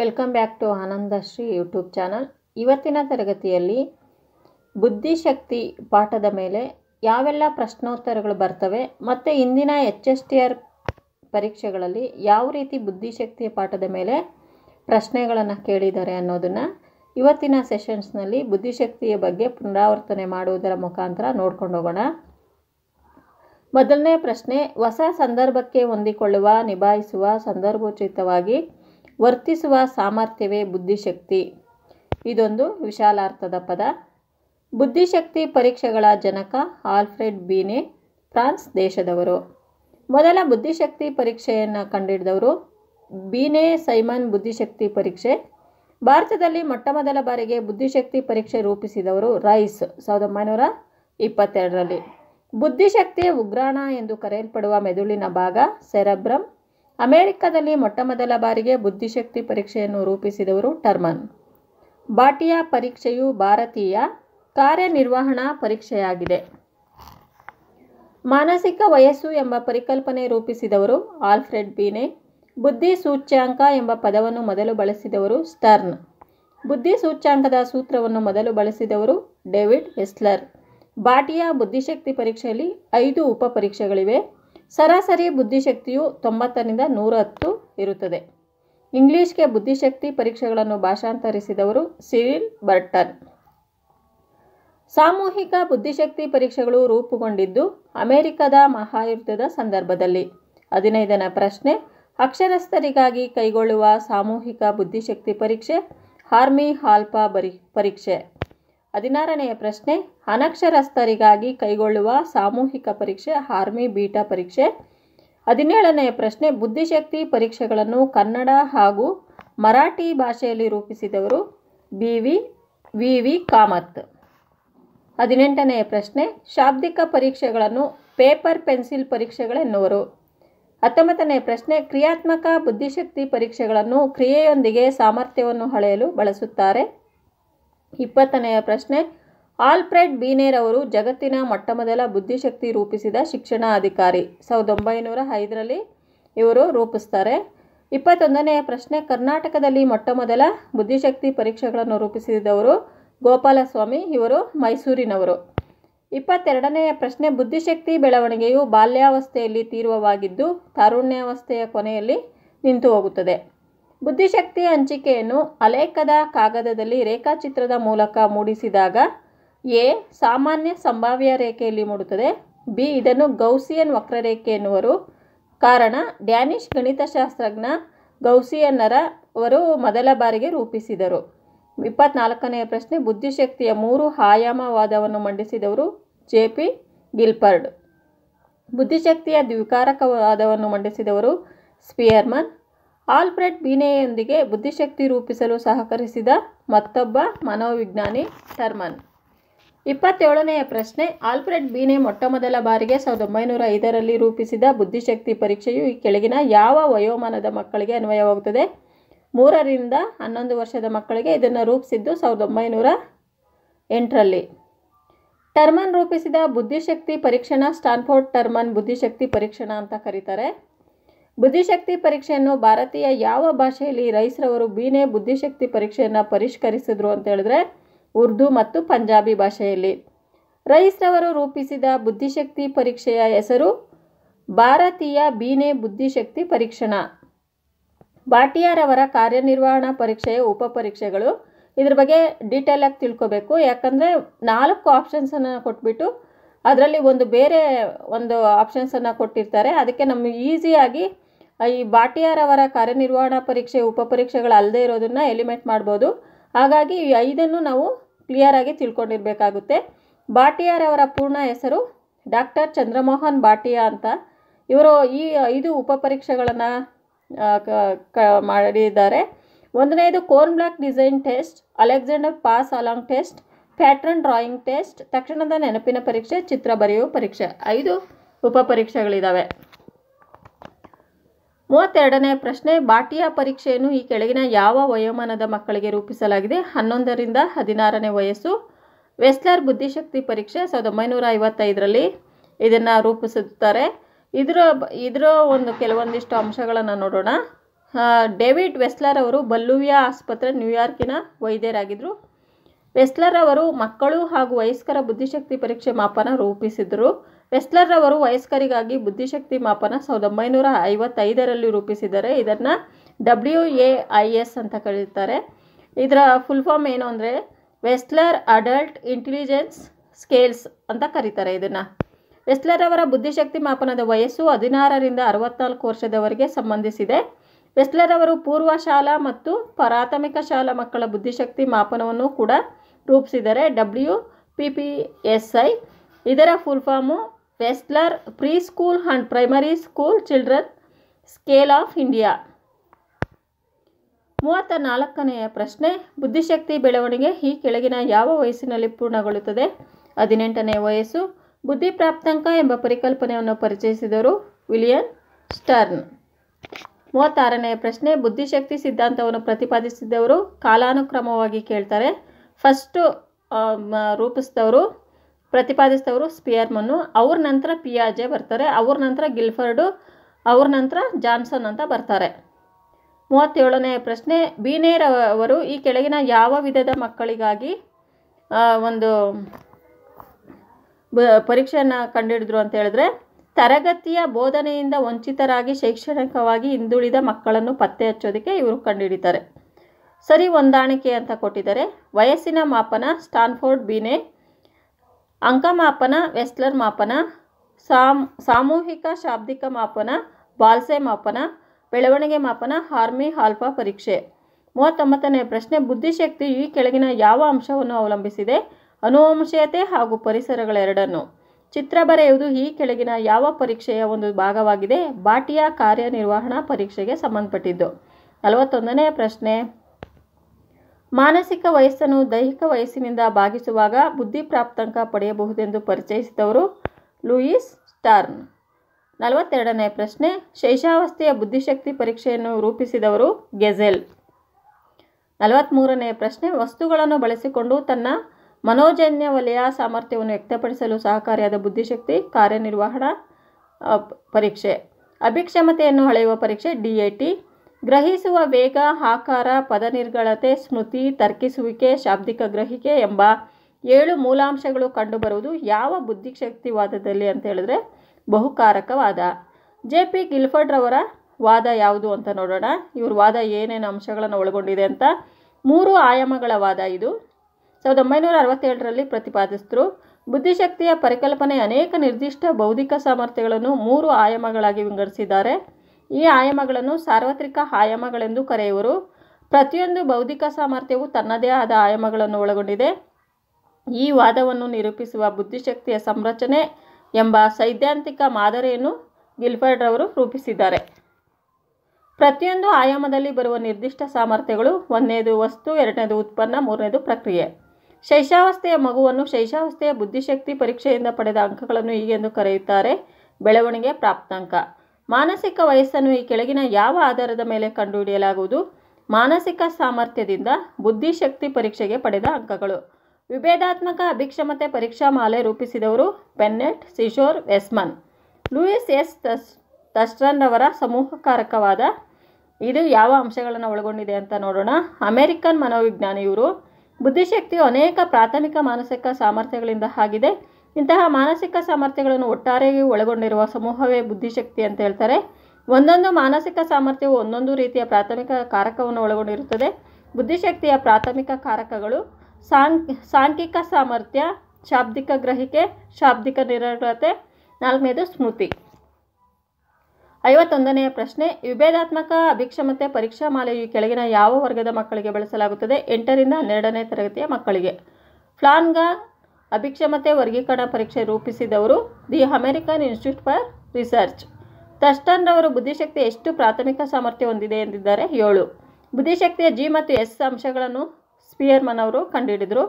welcome back to Ananda Shri YouTube channel ಇವತ್ತಿನ ತರಗತಿಯಲ್ಲಿ ಬುದ್ಧಿಶಕ್ತಿ ಪಾಠದ ಮೇಲೆ ಯಾವೆಲ್ಲ ಪ್ರಶ್ನೋತ್ತರಗಳು ಬರ್ತವೆ ಮತ್ತು ಇಂದಿನ ಎಚ್ ಎಸ್ ಟಿ ಆರ್ ಪರೀಕ್ಷೆಗಳಲ್ಲಿ ಯಾವ ರೀತಿ ಬುದ್ಧಿಶಕ್ತಿಯ ಪಾಠದ ಮೇಲೆ ಪ್ರಶ್ನೆಗಳನ್ನು ಕೇಳಿದ್ದಾರೆ ಅನ್ನೋದನ್ನು ಇವತ್ತಿನ ಸೆಷನ್ಸ್ನಲ್ಲಿ ಬುದ್ಧಿಶಕ್ತಿಯ ಬಗ್ಗೆ ಪುನರಾವರ್ತನೆ ಮಾಡುವುದರ ಮುಖಾಂತರ ನೋಡ್ಕೊಂಡು ಹೋಗೋಣ ಮೊದಲನೇ ಪ್ರಶ್ನೆ ಹೊಸ ಸಂದರ್ಭಕ್ಕೆ ಹೊಂದಿಕೊಳ್ಳುವ ನಿಭಾಯಿಸುವ ಸಂದರ್ಭೋಚಿತವಾಗಿ ವರ್ತಿಸುವ ಸಾಮರ್ಥ್ಯವೇ ಬುದ್ಧಿಶಕ್ತಿ ಇದೊಂದು ವಿಶಾಲಾರ್ಥದ ಪದ ಬುದ್ಧಿಶಕ್ತಿ ಪರೀಕ್ಷೆಗಳ ಜನಕ ಆಲ್ಫ್ರೆಡ್ ಬೀನೆ ಫ್ರಾನ್ಸ್ ದೇಶದವರು ಮೊದಲ ಬುದ್ಧಿಶಕ್ತಿ ಪರೀಕ್ಷೆಯನ್ನು ಕಂಡಿಡಿದವರು ಬೀನೆ ಸೈಮನ್ ಬುದ್ಧಿಶಕ್ತಿ ಪರೀಕ್ಷೆ ಭಾರತದಲ್ಲಿ ಮೊಟ್ಟಮೊದಲ ಬಾರಿಗೆ ಬುದ್ಧಿಶಕ್ತಿ ಪರೀಕ್ಷೆ ರೂಪಿಸಿದವರು ರೈಸ್ ಸಾವಿರದ ಒಂಬೈನೂರ ಇಪ್ಪತ್ತೆರಡರಲ್ಲಿ ಬುದ್ಧಿಶಕ್ತಿಯ ಉಗ್ರಾಣ ಎಂದು ಕರೆಯಲ್ಪಡುವ ಮೆದುಳಿನ ಭಾಗ ಸೆರೆಬ್ರಮ್ ಅಮೆರಿಕದಲ್ಲಿ ಮೊಟ್ಟಮೊದಲ ಬಾರಿಗೆ ಬುದ್ಧಿಶಕ್ತಿ ಪರೀಕ್ಷೆಯನ್ನು ರೂಪಿಸಿದವರು ಟರ್ಮನ್ ಬಾಟಿಯಾ ಪರೀಕ್ಷೆಯು ಭಾರತೀಯ ಕಾರ್ಯನಿರ್ವಹಣಾ ಪರೀಕ್ಷೆಯಾಗಿದೆ ಮಾನಸಿಕ ವಯಸ್ಸು ಎಂಬ ಪರಿಕಲ್ಪನೆ ರೂಪಿಸಿದವರು ಆಲ್ಫ್ರೆಡ್ ಬೀನೆ ಬುದ್ಧಿ ಸೂಚ್ಯಾಂಕ ಎಂಬ ಪದವನ್ನು ಮೊದಲು ಬಳಸಿದವರು ಸ್ಟರ್ನ್ ಬುದ್ಧಿ ಸೂಚ್ಯಾಂಕದ ಸೂತ್ರವನ್ನು ಮೊದಲು ಬಳಸಿದವರು ಡೇವಿಡ್ ಹೆಸ್ಲರ್ ಬಾಟಿಯಾ ಬುದ್ಧಿಶಕ್ತಿ ಪರೀಕ್ಷೆಯಲ್ಲಿ ಐದು ಉಪ ಪರೀಕ್ಷೆಗಳಿವೆ ಸರಾಸರಿ ಬುದ್ಧಿಶಕ್ತಿಯು ತೊಂಬತ್ತರಿಂದ ನೂರ ಹತ್ತು ಇರುತ್ತದೆ ಇಂಗ್ಲಿಷ್ಗೆ ಬುದ್ಧಿಶಕ್ತಿ ಪರೀಕ್ಷೆಗಳನ್ನು ಭಾಷಾಂತರಿಸಿದವರು ಸಿರಿಲ್ ಬರ್ಟನ್ ಸಾಮೂಹಿಕ ಬುದ್ಧಿಶಕ್ತಿ ಪರೀಕ್ಷೆಗಳು ರೂಪುಗೊಂಡಿದ್ದು ಅಮೆರಿಕದ ಮಹಾಯುದ್ಧದ ಸಂದರ್ಭದಲ್ಲಿ ಹದಿನೈದನೇ ಪ್ರಶ್ನೆ ಅಕ್ಷರಸ್ಥರಿಗಾಗಿ ಕೈಗೊಳ್ಳುವ ಸಾಮೂಹಿಕ ಬುದ್ಧಿಶಕ್ತಿ ಪರೀಕ್ಷೆ ಹಾರ್ಮಿ ಹಾಲ್ಪಾ ಬರಿ ಪರೀಕ್ಷೆ ಹದಿನಾರನೆಯ ಪ್ರಶ್ನೆ ಅನಕ್ಷರಸ್ಥರಿಗಾಗಿ ಕೈಗೊಳ್ಳುವ ಸಾಮೂಹಿಕ ಪರೀಕ್ಷೆ ಆರ್ಮಿ ಬೀಟಾ ಪರೀಕ್ಷೆ ಹದಿನೇಳನೆಯ ಪ್ರಶ್ನೆ ಬುದ್ಧಿಶಕ್ತಿ ಪರೀಕ್ಷೆಗಳನ್ನು ಕನ್ನಡ ಹಾಗೂ ಮರಾಠಿ ಭಾಷೆಯಲ್ಲಿ ರೂಪಿಸಿದವರು B V V V Kamath ಹದಿನೆಂಟನೆಯ ಪ್ರಶ್ನೆ ಶಾಬ್ದಿಕ ಪರೀಕ್ಷೆಗಳನ್ನು ಪೇಪರ್ ಪೆನ್ಸಿಲ್ ಪರೀಕ್ಷೆಗಳೆನ್ನುವರು ಹತ್ತೊಂಬತ್ತನೇ ಪ್ರಶ್ನೆ ಕ್ರಿಯಾತ್ಮಕ ಬುದ್ಧಿಶಕ್ತಿ ಪರೀಕ್ಷೆಗಳನ್ನು ಕ್ರಿಯೆಯೊಂದಿಗೆ ಸಾಮರ್ಥ್ಯವನ್ನು ಅಳೆಯಲು ಬಳಸುತ್ತಾರೆ ಇಪ್ಪತ್ತನೆಯ ಪ್ರಶ್ನೆ ಆಲ್ಫ್ರೆಡ್ ಬೀನೇರ್ ಅವರು ಜಗತ್ತಿನ ಮೊಟ್ಟಮೊದಲ ಬುದ್ಧಿಶಕ್ತಿ ರೂಪಿಸಿದ ಶಿಕ್ಷಣ ಅಧಿಕಾರಿ ಸಾವಿರದ ಒಂಬೈನೂರ ಐದರಲ್ಲಿ ಇವರು ರೂಪಿಸ್ತಾರೆ ಇಪ್ಪತ್ತೊಂದನೆಯ ಪ್ರಶ್ನೆ ಕರ್ನಾಟಕದಲ್ಲಿ ಮೊಟ್ಟಮೊದಲ ಬುದ್ಧಿಶಕ್ತಿ ಪರೀಕ್ಷೆಗಳನ್ನು ರೂಪಿಸಿದವರು ಗೋಪಾಲಸ್ವಾಮಿ ಇವರು ಮೈಸೂರಿನವರು ಇಪ್ಪತ್ತೆರಡನೆಯ ಪ್ರಶ್ನೆ ಬುದ್ಧಿಶಕ್ತಿ ಬೆಳವಣಿಗೆಯು ಬಾಲ್ಯಾವಸ್ಥೆಯಲ್ಲಿ ತೀವ್ರವಾಗಿದ್ದು ತಾರುಣ್ಯಾವಸ್ಥೆಯ ಕೊನೆಯಲ್ಲಿ ನಿಂತು ಹೋಗುತ್ತದೆ ಬುದ್ಧಿಶಕ್ತಿ ಹಂಚಿಕೆಯನ್ನು ಅಲೇಖದ ಕಾಗದದಲ್ಲಿ ರೇಖಾಚಿತ್ರದ ಮೂಲಕ ಮೂಡಿಸಿದಾಗ ಎ ಸಾಮಾನ್ಯ ಸಂಭಾವ್ಯ ರೇಖೆಯಲ್ಲಿ ಮೂಡುತ್ತದೆ ಬಿ ಇದನ್ನು ಗೌಸಿಯನ್ ವಕ್ರರೇಖೆ ಎನ್ನುವರು ಕಾರಣ ಡ್ಯಾನಿಷ್ ಗಣಿತಶಾಸ್ತ್ರಜ್ಞ ಗೌಸಿಯನ್ನರ ಅವರು ಮೊದಲ ಬಾರಿಗೆ ರೂಪಿಸಿದರು ಇಪ್ಪತ್ನಾಲ್ಕನೆಯ ಪ್ರಶ್ನೆ ಬುದ್ಧಿಶಕ್ತಿಯ ಮೂರು ಆಯಾಮವಾದವನ್ನು ಮಂಡಿಸಿದವರು ಜೆ ಪಿ ಗಿಲ್ಪರ್ಡ್ ಬುದ್ಧಿಶಕ್ತಿಯ ದ್ವಿಕಾರಕವಾದವನ್ನು ಮಂಡಿಸಿದವರು ಸ್ಪಿಯರ್ಮನ್ ಆಲ್ಫ್ರೆಡ್ ಬೀನೆಯೊಂದಿಗೆ ಬುದ್ಧಿಶಕ್ತಿ ರೂಪಿಸಲು ಸಹಕರಿಸಿದ ಮತ್ತೊಬ್ಬ ಮನೋವಿಜ್ಞಾನಿ ಟರ್ಮನ್ ಇಪ್ಪತ್ತೇಳನೆಯ ಪ್ರಶ್ನೆ ಆಲ್ಫ್ರೆಡ್ ಬೀನೆ ಮೊಟ್ಟಮೊದಲ ಬಾರಿಗೆ ಸಾವಿರದ ಒಂಬೈನೂರ ಐದರಲ್ಲಿ ರೂಪಿಸಿದ ಬುದ್ಧಿಶಕ್ತಿ ಪರೀಕ್ಷೆಯು ಈ ಕೆಳಗಿನ ಯಾವ ವಯೋಮಾನದ ಮಕ್ಕಳಿಗೆ ಅನ್ವಯವಾಗುತ್ತದೆ ಮೂರರಿಂದ ಹನ್ನೊಂದು ವರ್ಷದ ಮಕ್ಕಳಿಗೆ ಇದನ್ನು ರೂಪಿಸಿದ್ದು ಸಾವಿರದ ಒಂಬೈನೂರ ಎಂಟರಲ್ಲಿ ಟರ್ಮನ್ ರೂಪಿಸಿದ ಬುದ್ಧಿಶಕ್ತಿ ಪರೀಕ್ಷಣ ಸ್ಟಾನ್ಫೋರ್ಡ್ ಟರ್ಮನ್ ಬುದ್ಧಿಶಕ್ತಿ ಪರೀಕ್ಷಣ ಅಂತ ಕರೀತಾರೆ ಬುದ್ಧಿಶಕ್ತಿ ಪರೀಕ್ಷೆಯನ್ನು ಭಾರತೀಯ ಯಾವ ಭಾಷೆಯಲ್ಲಿ ರೈಸ್ರವರು ಬೀನೆ ಬುದ್ಧಿಶಕ್ತಿ ಪರೀಕ್ಷೆಯನ್ನು ಪರಿಷ್ಕರಿಸಿದ್ರು ಅಂತ ಹೇಳಿದ್ರೆ ಉರ್ದು ಮತ್ತು ಪಂಜಾಬಿ ಭಾಷೆಯಲ್ಲಿ ರೈಸ್ರವರು ರೂಪಿಸಿದ ಬುದ್ಧಿಶಕ್ತಿ ಪರೀಕ್ಷೆಯ ಹೆಸರು ಭಾರತೀಯ ಬೀನೆ ಬುದ್ಧಿಶಕ್ತಿ ಪರೀಕ್ಷಣ ಭಾಟಿಯಾರವರ ಕಾರ್ಯನಿರ್ವಹಣಾ ಪರೀಕ್ಷೆಯ ಉಪ ಪರೀಕ್ಷೆಗಳು ಇದ್ರ ಬಗ್ಗೆ ಡೀಟೇಲಾಗಿ ತಿಳ್ಕೊಬೇಕು ಯಾಕಂದರೆ ನಾಲ್ಕು ಆಪ್ಷನ್ಸನ್ನು ಕೊಟ್ಬಿಟ್ಟು ಅದರಲ್ಲಿ ಒಂದು ಬೇರೆ ಒಂದು ಆಪ್ಷನ್ಸನ್ನು ಕೊಟ್ಟಿರ್ತಾರೆ ಅದಕ್ಕೆ ನಮಗೆ ಈಸಿಯಾಗಿ ಈ ಬಾಟಿಯಾರ್ ಅವರ ಕಾರ್ಯನಿರ್ವಹಣಾ ಪರೀಕ್ಷೆ ಉಪಪರೀಕ್ಷೆಗಳು ಅಲ್ಲದೆ ಇರೋದನ್ನು ಎಲಿಮೆಂಟ್ ಮಾಡ್ಬೋದು ಹಾಗಾಗಿ ಈ ಐದನ್ನು ನಾವು ಕ್ಲಿಯರಾಗಿ ತಿಳ್ಕೊಂಡಿರಬೇಕಾಗುತ್ತೆ ಬಾಟಿಯಾರ್ ಅವರ ಪೂರ್ಣ ಹೆಸರು ಡಾಕ್ಟರ್ ಚಂದ್ರಮೋಹನ್ ಬಾಟಿಯಾ ಅಂತ ಇವರು ಈ ಐದು ಉಪಪರೀಕ್ಷೆಗಳನ್ನು ಮಾಡಿದ್ದಾರೆ ಒಂದನೇದು ಕೋರ್ನ್ block design test Alexander pass along test pattern drawing test ತಕ್ಷಣದ ನೆನಪಿನ ಪರೀಕ್ಷೆ ಚಿತ್ರ ಬರೆಯುವ ಪರೀಕ್ಷೆ ಐದು ಪರೀಕ್ಷೆಗಳಿದ್ದಾವೆ ಮೂವತ್ತೆರಡನೇ ಪ್ರಶ್ನೆ ಬಾಟಿಯ ಪರೀಕ್ಷೆಯನ್ನು ಈ ಕೆಳಗಿನ ಯಾವ ವಯೋಮಾನದ ಮಕ್ಕಳಿಗೆ ರೂಪಿಸಲಾಗಿದೆ ಹನ್ನೊಂದರಿಂದ ಹದಿನಾರನೇ ವಯಸ್ಸು ವೆಸ್ಲರ್ ಬುದ್ಧಿಶಕ್ತಿ ಪರೀಕ್ಷೆ ಸಾವಿರದ ಒಂಬೈನೂರ ಐವತ್ತೈದರಲ್ಲಿ ಇದನ್ನು ರೂಪಿಸುತ್ತಾರೆ ಇದರ ಇದರ ಒಂದು ಕೆಲವೊಂದಿಷ್ಟು ಅಂಶಗಳನ್ನು ನೋಡೋಣ ಡೇವಿಡ್ ವೆಸ್ಲರ್ ಅವರು ಬಲ್ಲುವಿಯ ಆಸ್ಪತ್ರೆ ನ್ಯೂಯಾರ್ಕಿನ ವೈದ್ಯರಾಗಿದ್ದರು ವೆಸ್ಲರ್ ಅವರು ಮಕ್ಕಳು ಹಾಗೂ ವಯಸ್ಕರ ಬುದ್ಧಿಶಕ್ತಿ ಪರೀಕ್ಷೆ ಮಾಪನ ರೂಪಿಸಿದರು ವೆಸ್ಲರ್ ರವರು ವಯಸ್ಕರಿಗಾಗಿ ಬುದ್ಧಿಶಕ್ತಿ ಮಾಪನ ಸಾವಿರದ ಒಂಬೈನೂರ ಐವತ್ತೈದರಲ್ಲಿ ರೂಪಿಸಿದ್ದಾರೆ ಇದನ್ನು ಡಬ್ಲ್ಯೂ ಎ ಐ ಎಸ್ ಅಂತ ಕರೀತಾರೆ ಇದರ ಫುಲ್ ಫಾರ್ಮ್ ಏನು ಅಂದರೆ ವೆಸ್ಲರ್ ಅಡಲ್ಟ್ ಇಂಟೆಲಿಜೆನ್ಸ್ ಸ್ಕೇಲ್ಸ್ ಅಂತ ಕರೀತಾರೆ ಇದನ್ನು ವೆಸ್ಲರ್ ಅವರ ಬುದ್ಧಿಶಕ್ತಿ ಮಾಪನದ ವಯಸ್ಸು ಹದಿನಾರರಿಂದ ಅರವತ್ನಾಲ್ಕು ವರ್ಷದವರೆಗೆ ಸಂಬಂಧಿಸಿದೆ ವೆಸ್ಲರ್ ಅವರು ಪೂರ್ವ ಶಾಲಾ ಮತ್ತು ಪ್ರಾಥಮಿಕ ಶಾಲಾ ಮಕ್ಕಳ ಬುದ್ಧಿಶಕ್ತಿ ಮಾಪನವನ್ನು ಕೂಡ ರೂಪಿಸಿದ್ದಾರೆ W P P S I ಇದರ full form pre school and primary school children scale of India ಮೂವತ್ತ ನಾಲ್ಕನೆಯ ಪ್ರಶ್ನೆ ಬುದ್ಧಿಶಕ್ತಿ ಬೆಳವಣಿಗೆ ಈ ಕೆಳಗಿನ ಯಾವ ವಯಸ್ಸಿನಲ್ಲಿ ಪೂರ್ಣಗೊಳ್ಳುತ್ತದೆ ಹದಿನೆಂಟನೇ ವಯಸ್ಸು ಬುದ್ಧಿ ಪ್ರಾಪ್ತಾಂಕ ಎಂಬ ಪರಿಕಲ್ಪನೆಯನ್ನು ಪರಿಚಯಿಸಿದರು ವಿಲಿಯನ್ ಸ್ಟರ್ನ್ ಮೂವತ್ತಾರನೆಯ ಪ್ರಶ್ನೆ ಬುದ್ಧಿಶಕ್ತಿ ಸಿದ್ಧಾಂತವನ್ನು ಪ್ರತಿಪಾದಿಸಿದವರು ಕಾಲಾನುಕ್ರಮವಾಗಿ ಕೇಳ್ತಾರೆ ಫಸ್ಟು ರೂಪಿಸಿದವರು ಪ್ರತಿಪಾದಿಸಿದವರು ಸ್ಪಿಯರ್ಮನ್ನು ಅವ್ರ ನಂತರ ಪಿಯಾಜೆ ಬರ್ತಾರೆ ಅವ್ರ ನಂತರ ಗಿಲ್ಫರ್ಡು ಅವ್ರ ನಂತರ ಜಾನ್ಸನ್ ಅಂತ ಬರ್ತಾರೆ ಮೂವತ್ತೇಳನೇ ಪ್ರಶ್ನೆ ಬೀನೇರ್ ಅವರು ಈ ಕೆಳಗಿನ ಯಾವ ವಿಧದ ಮಕ್ಕಳಿಗಾಗಿ ಒಂದು ಬ ಪರೀಕ್ಷೆಯನ್ನು ಕಂಡುಹಿಡಿದ್ರು ಅಂತ ಹೇಳಿದ್ರೆ ತರಗತಿಯ ಬೋಧನೆಯಿಂದ ವಂಚಿತರಾಗಿ ಶೈಕ್ಷಣಿಕವಾಗಿ ಹಿಂದುಳಿದ ಮಕ್ಕಳನ್ನು ಪತ್ತೆ ಹಚ್ಚೋದಕ್ಕೆ ಇವರು ಕಂಡುಹಿಡಿತಾರೆ ಸರಿ ಹೊಂದಾಣಿಕೆ ಅಂತ ಕೊಟ್ಟಿದ್ದಾರೆ ವಯಸ್ಸಿನ ಮಾಪನ ಸ್ಟಾನ್ಫೋರ್ಡ್ ಬೀನೆ ಅಂಕಮಾಪನ ವೆಸ್ಲರ್ ಮಾಪನ ಸಾಮ್ ಸಾಮೂಹಿಕ ಶಾಬ್ದಿಕ ಮಾಪನ ಬಾಲ್ಸೆ ಮಾಪನ ಬೆಳವಣಿಗೆ ಮಾಪನ ಹಾರ್ಮಿ ಆಲ್ಫಾ ಪರೀಕ್ಷೆ ಮೂವತ್ತೊಂಬತ್ತನೇ ಪ್ರಶ್ನೆ ಬುದ್ಧಿಶಕ್ತಿ ಈ ಕೆಳಗಿನ ಯಾವ ಅಂಶವನ್ನು ಅವಲಂಬಿಸಿದೆ ಅನುವಂಶೀಯತೆ ಹಾಗೂ ಪರಿಸರಗಳೆರಡನ್ನು ಚಿತ್ರ ಬರೆಯುವುದು ಈ ಕೆಳಗಿನ ಯಾವ ಪರೀಕ್ಷೆಯ ಒಂದು ಭಾಗವಾಗಿದೆ ಬಾಟಿಯ ಕಾರ್ಯನಿರ್ವಹಣಾ ಪರೀಕ್ಷೆಗೆ ಸಂಬಂಧಪಟ್ಟಿದ್ದು ನಲವತ್ತೊಂದನೇ ಪ್ರಶ್ನೆ ಮಾನಸಿಕ ವಯಸ್ಸನ್ನು ದೈಹಿಕ ವಯಸ್ಸಿನಿಂದ ಭಾಗಿಸುವಾಗ ಬುದ್ಧಿ ಪ್ರಾಪ್ತಾಂಕ ಪಡೆಯಬಹುದೆಂದು ಪರಿಚಯಿಸಿದವರು ಲೂಯಿಸ್ ಸ್ಟಾರ್ನ್ ನಲವತ್ತೆರಡನೇ ಪ್ರಶ್ನೆ ಶೈಶಾವಸ್ಥೆಯ ಬುದ್ಧಿಶಕ್ತಿ ಪರೀಕ್ಷೆಯನ್ನು ರೂಪಿಸಿದವರು ಗೆಜೆಲ್ ನಲವತ್ತ್ಮೂರನೆಯ ಪ್ರಶ್ನೆ ವಸ್ತುಗಳನ್ನು ಬಳಸಿಕೊಂಡು ತನ್ನ ಮನೋಜನ್ಯ ವಲಯ ಸಾಮರ್ಥ್ಯವನ್ನು ವ್ಯಕ್ತಪಡಿಸಲು ಸಹಕಾರಿಯಾದ ಬುದ್ಧಿಶಕ್ತಿ ಕಾರ್ಯನಿರ್ವಹಣಾ ಪರೀಕ್ಷೆ ಅಭಿಕ್ಷಮತೆಯನ್ನು ಅಳೆಯುವ ಪರೀಕ್ಷೆ ಡಿ ಎ ಟಿ ಗ್ರಹಿಸುವ ವೇಗ ಆಕಾರ ಪದನಿರ್ಗಳತೆ ಸ್ಮೃತಿ ತರ್ಕಿಸುವಿಕೆ ಶಾಬ್ದಿಕ ಗ್ರಹಿಕೆ ಎಂಬ ಏಳು ಮೂಲಾಂಶಗಳು ಕಂಡುಬರುವುದು ಯಾವ ಬುದ್ಧಿಶಕ್ತಿ ವಾದದಲ್ಲಿ ಅಂತ ಹೇಳಿದ್ರೆ ಬಹುಕಾರಕವಾದ ಜೆ ಪಿ ಗಿಲ್ಫರ್ಡ್ರವರ ವಾದ ಯಾವುದು ಅಂತ ನೋಡೋಣ ಇವ್ರ ವಾದ ಏನೇನು ಅಂಶಗಳನ್ನು ಒಳಗೊಂಡಿದೆ ಅಂತ ಮೂರು ಆಯಾಮಗಳ ವಾದ ಇದು ಸಾವಿರದ ಒಂಬೈನೂರ ಅರವತ್ತೇಳರಲ್ಲಿ ಪ್ರತಿಪಾದಿಸಿದ್ರು ಬುದ್ಧಿಶಕ್ತಿಯ ಪರಿಕಲ್ಪನೆ ಅನೇಕ ನಿರ್ದಿಷ್ಟ ಬೌದ್ಧಿಕ ಸಾಮರ್ಥ್ಯಗಳನ್ನು ಮೂರು ಆಯಾಮಗಳಾಗಿ ವಿಂಗಡಿಸಿದ್ದಾರೆ ಈ ಆಯಾಮಗಳನ್ನು ಸಾರ್ವತ್ರಿಕ ಆಯಾಮಗಳೆಂದು ಕರೆಯುವರು ಪ್ರತಿಯೊಂದು ಬೌದ್ಧಿಕ ಸಾಮರ್ಥ್ಯವು ತನ್ನದೇ ಆದ ಆಯಾಮಗಳನ್ನು ಒಳಗೊಂಡಿದೆ ಈ ವಾದವನ್ನು ನಿರೂಪಿಸುವ ಬುದ್ಧಿಶಕ್ತಿಯ ಸಂರಚನೆ ಎಂಬ ಸೈದ್ಧಾಂತಿಕ ಮಾದರಿಯನ್ನು ಗಿಲ್ಫರ್ಡ್ ಅವರು ರೂಪಿಸಿದ್ದಾರೆ ಪ್ರತಿಯೊಂದು ಆಯಾಮದಲ್ಲಿ ಬರುವ ನಿರ್ದಿಷ್ಟ ಸಾಮರ್ಥ್ಯಗಳು ಒಂದನೇದು ವಸ್ತು ಎರಡನೇದು ಉತ್ಪನ್ನ ಮೂರನೇದು ಪ್ರಕ್ರಿಯೆ ಶೈಶಾವಸ್ಥೆಯ ಮಗುವನ್ನು ಶೈಶಾವಸ್ಥೆಯ ಬುದ್ಧಿಶಕ್ತಿ ಪರೀಕ್ಷೆಯಿಂದ ಪಡೆದ ಅಂಕಗಳನ್ನು ಹೀಗೆಂದು ಕರೆಯುತ್ತಾರೆ ಬೆಳವಣಿಗೆ ಪ್ರಾಪ್ತಾಂಕ ಮಾನಸಿಕ ವಯಸ್ಸನ್ನು ಈ ಕೆಳಗಿನ ಯಾವ ಆಧಾರದ ಮೇಲೆ ಕಂಡುಹಿಡಿಯಲಾಗುವುದು ಮಾನಸಿಕ ಸಾಮರ್ಥ್ಯದಿಂದ ಬುದ್ಧಿಶಕ್ತಿ ಪರೀಕ್ಷೆಗೆ ಪಡೆದ ಅಂಕಗಳು ವಿಭೇದಾತ್ಮಕ ಅಭಿಕ್ಷಮತೆ ಪರೀಕ್ಷಾ ಮಾಲೆ ರೂಪಿಸಿದವರು ಪೆನ್ನೆಟ್ ಸಿಶೋರ್ ವೆಸ್ಮನ್ ಲೂಯಿಸ್ ಎಸ್ ತಸ್ ತಸ್ಟ್ರನ್ರವರ ಸಮೂಹಕಾರಕವಾದ ಇದು ಯಾವ ಅಂಶಗಳನ್ನು ಒಳಗೊಂಡಿದೆ ಅಂತ ನೋಡೋಣ ಅಮೆರಿಕನ್ ಮನೋವಿಜ್ಞಾನಿಯವರು ಬುದ್ಧಿಶಕ್ತಿಯು ಅನೇಕ ಪ್ರಾಥಮಿಕ ಮಾನಸಿಕ ಸಾಮರ್ಥ್ಯಗಳಿಂದ ಆಗಿದೆ ಇಂತಹ ಮಾನಸಿಕ ಸಾಮರ್ಥ್ಯಗಳನ್ನು ಒಟ್ಟಾರೆಯಾಗಿ ಒಳಗೊಂಡಿರುವ ಸಮೂಹವೇ ಬುದ್ಧಿಶಕ್ತಿ ಅಂತ ಹೇಳ್ತಾರೆ ಒಂದೊಂದು ಮಾನಸಿಕ ಸಾಮರ್ಥ್ಯವು ಒಂದೊಂದು ರೀತಿಯ ಪ್ರಾಥಮಿಕ ಕಾರಕವನ್ನು ಒಳಗೊಂಡಿರುತ್ತದೆ ಬುದ್ಧಿಶಕ್ತಿಯ ಪ್ರಾಥಮಿಕ ಕಾರಕಗಳು ಸಾಂ ಸಾಂಖ್ಯಿಕ ಸಾಮರ್ಥ್ಯ ಶಾಬ್ದಿಕ ಗ್ರಹಿಕೆ ಶಾಬ್ದಿಕ ನಿರತೆ ನಾಲ್ಕನೇದು ಸ್ಮೃತಿ ಐವತ್ತೊಂದನೆಯ ಪ್ರಶ್ನೆ ವಿಭೇದಾತ್ಮಕ ಅಭಿಕ್ಷಮತೆ ಪರೀಕ್ಷಾ ಮಾಲೆಯು ಕೆಳಗಿನ ಯಾವ ವರ್ಗದ ಮಕ್ಕಳಿಗೆ ಬಳಸಲಾಗುತ್ತದೆ ಎಂಟರಿಂದ ಹನ್ನೆರಡನೇ ತರಗತಿಯ ಮಕ್ಕಳಿಗೆ ಫ್ಲಾನ್ಗ ಅಭಿಕ್ಷಮತೆ ವರ್ಗೀಕರಣ ಪರೀಕ್ಷೆ ರೂಪಿಸಿದವರು the American Institute for Research ಅವರು ಬುದ್ಧಿಶಕ್ತಿ ಎಷ್ಟು ಪ್ರಾಥಮಿಕ ಸಾಮರ್ಥ್ಯ ಹೊಂದಿದೆ ಎಂದಿದ್ದಾರೆ ಏಳು ಬುದ್ಧಿಶಕ್ತಿಯ ಜಿ ಮತ್ತು ಎಸ್ ಅಂಶಗಳನ್ನು ಸ್ಪಿಯರ್ಮನ್ ಅವರು ಕಂಡುಹಿಡಿದರು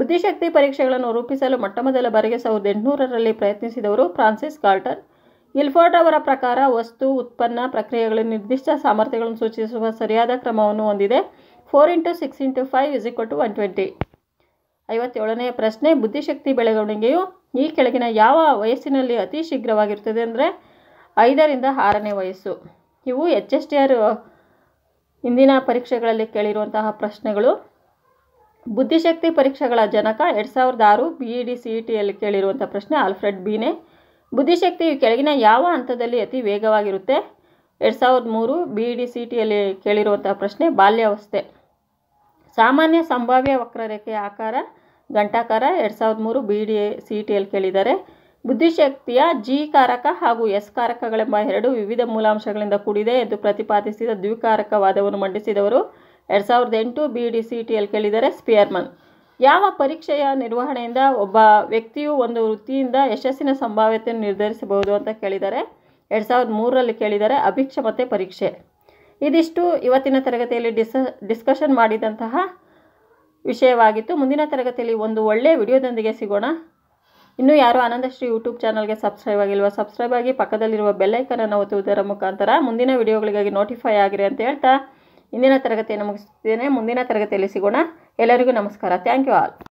ಬುದ್ಧಿಶಕ್ತಿ ಪರೀಕ್ಷೆಗಳನ್ನು ರೂಪಿಸಲು ಮೊಟ್ಟಮೊದಲ ಬಾರಿಗೆ ಸಾವಿರದ ಎಂಟುನೂರರಲ್ಲಿ ಪ್ರಯತ್ನಿಸಿದವರು ಫ್ರಾನ್ಸಿಸ್ ಕಾರ್ಟನ್ ಇಲ್ಫೋರ್ಟ್ ಅವರ ಪ್ರಕಾರ ವಸ್ತು ಉತ್ಪನ್ನ ಪ್ರಕ್ರಿಯೆಗಳ ನಿರ್ದಿಷ್ಟ ಸಾಮರ್ಥ್ಯಗಳನ್ನು ಸೂಚಿಸುವ ಸರಿಯಾದ ಕ್ರಮವನ್ನು ಹೊಂದಿದೆ four into six into five is equal to one twenty ಐವತ್ತೇಳನೇ ಪ್ರಶ್ನೆ ಬುದ್ಧಿಶಕ್ತಿ ಬೆಳವಣಿಗೆಯು ಈ ಕೆಳಗಿನ ಯಾವ ವಯಸ್ಸಿನಲ್ಲಿ ಅತಿ ಶೀಘ್ರವಾಗಿರ್ತದೆ ಅಂದರೆ ಐದರಿಂದ ಆರನೇ ವಯಸ್ಸು ಇವು ಎಚ್ ಎಸ್ ಟಿ ಆರ್ ಇಂದಿನ ಪರೀಕ್ಷೆಗಳಲ್ಲಿ ಕೇಳಿರುವಂತಹ ಪ್ರಶ್ನೆಗಳು ಬುದ್ಧಿಶಕ್ತಿ ಪರೀಕ್ಷೆಗಳ ಜನಕ ಎರಡು ಸಾವಿರದ ಆರು B E D C E ಟಿಯಲ್ಲಿ ಕೇಳಿರುವಂಥ ಪ್ರಶ್ನೆ ಆಲ್ಫ್ರೆಡ್ ಬೀನೆ ಬುದ್ಧಿಶಕ್ತಿ ಕೆಳಗಿನ ಯಾವ ಹಂತದಲ್ಲಿ ಅತಿ ವೇಗವಾಗಿರುತ್ತೆ ಎರಡು ಸಾವಿರದ ಮೂರು ಬಿ ಇ ಡಿ ಸಿ ಟಿಯಲ್ಲಿ ಕೇಳಿರುವಂಥ ಪ್ರಶ್ನೆ ಬಾಲ್ಯಾವಸ್ಥೆ ಸಾಮಾನ್ಯ ಸಂಭಾವ್ಯ ವಕ್ರರೇಖೆಯ ಆಕಾರ ಗಂಟಾಕಾರ ಎರಡು ಸಾವಿರದ ಮೂರು ಬಿ ಡಿ ಸಿ ಟಿಯಲ್ಲಿ ಕೇಳಿದ್ದಾರೆ ಬುದ್ಧಿಶಕ್ತಿಯ ಜಿ ಕಾರಕ ಹಾಗೂ ಎಸ್ ಕಾರಕಗಳೆಂಬ ಎರಡು ವಿವಿಧ ಮೂಲಾಂಶಗಳಿಂದ ಕೂಡಿದೆ ಎಂದು ಪ್ರತಿಪಾದಿಸಿದ ದ್ವಿಕಾರಕ ವಾದವನ್ನು ಮಂಡಿಸಿದವರು ಎರಡು ಸಾವಿರದ ಎಂಟು ಬಿ ಡಿ ಸಿ ಟಿಯಲ್ಲಿ ಕೇಳಿದರೆ ಸ್ಪಿಯರ್ಮನ್ ಯಾವ ಪರೀಕ್ಷೆಯ ನಿರ್ವಹಣೆಯಿಂದ ಒಬ್ಬ ವ್ಯಕ್ತಿಯು ಒಂದು ವೃತ್ತಿಯಿಂದ ಯಶಸ್ಸಿನ ಸಂಭಾವ್ಯತೆಯನ್ನು ನಿರ್ಧರಿಸಬಹುದು ಅಂತ ಕೇಳಿದ್ದಾರೆ ಎರಡು ಸಾವಿರದ ಮೂರರಲ್ಲಿ ಕೇಳಿದರೆ ಅಭಿಕ್ಷಮತೆ ಪರೀಕ್ಷೆ ಇದಿಷ್ಟು ಇವತ್ತಿನ ತರಗತಿಯಲ್ಲಿ ಡಿಸ್ ಡಿಸ್ಕಷನ್ ಮಾಡಿದಂತಹ ವಿಷಯವಾಗಿತ್ತು ಮುಂದಿನ ತರಗತಿಯಲ್ಲಿ ಒಂದು ಒಳ್ಳೆಯ ವಿಡಿಯೋದೊಂದಿಗೆ ಸಿಗೋಣ ಇನ್ನೂ ಯಾರು ಆನಂದಶ್ರೀ ಯೂಟ್ಯೂಬ್ ಚಾನಲ್ಗೆ ಸಬ್ಸ್ಕ್ರೈಬ್ ಆಗಿಲ್ವ ಸಬ್ಸ್ಕ್ರೈಬ್ ಆಗಿ ಪಕ್ಕದಲ್ಲಿರುವ ಬೆಲ್ಲೈಕನನ್ನು ಒತ್ತುವುದರ ಮುಖಾಂತರ ಮುಂದಿನ ವಿಡಿಯೋಗಳಿಗಾಗಿ ನೋಟಿಫೈ ಆಗಿರಿ ಅಂತ ಹೇಳ್ತಾ ಇಂದಿನ ತರಗತಿಯನ್ನು ಮುಗಿಸ್ತೇನೆ ಮುಂದಿನ ತರಗತಿಯಲ್ಲಿ ಸಿಗೋಣ ಎಲ್ಲರಿಗೂ ನಮಸ್ಕಾರ ಥ್ಯಾಂಕ್ ಯು ಆಲ್